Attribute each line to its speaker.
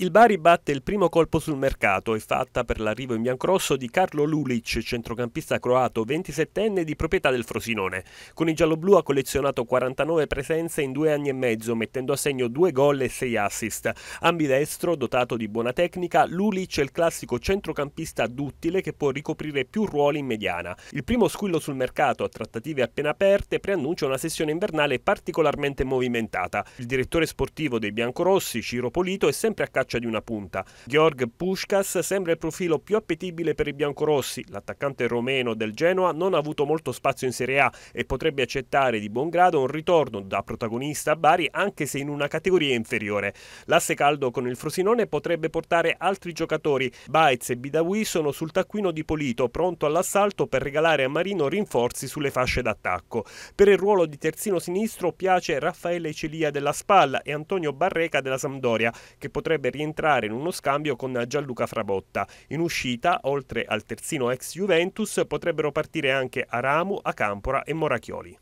Speaker 1: Il Bari batte il primo colpo sul mercato e fatta per l'arrivo in biancorosso di Carlo Lulic, centrocampista croato 27enne di proprietà del Frosinone. Con i gialloblu ha collezionato 49 presenze in due anni e mezzo, mettendo a segno due gol e sei assist. Ambidestro, dotato di buona tecnica, Lulic è il classico centrocampista duttile che può ricoprire più ruoli in mediana. Il primo squillo sul mercato a trattative appena aperte preannuncia una sessione invernale particolarmente movimentata. Il direttore sportivo dei biancorossi, Ciro Polito, è sempre a caccia faccia di una punta. Georg Puskas sembra il profilo più appetibile per i biancorossi. L'attaccante romeno del Genoa non ha avuto molto spazio in Serie A e potrebbe accettare di buon grado un ritorno da protagonista a Bari anche se in una categoria inferiore. L'asse caldo con il Frosinone potrebbe portare altri giocatori. Baez e Bidawi sono sul taccuino di Polito, pronto all'assalto per regalare a Marino rinforzi sulle fasce d'attacco. Per il ruolo di terzino sinistro piace Raffaele Celia della Spalla e Antonio Barreca della Sampdoria, che potrebbe rientrare in uno scambio con Gianluca Frabotta. In uscita, oltre al terzino ex Juventus, potrebbero partire anche Aramu, Acampora e Morachioli.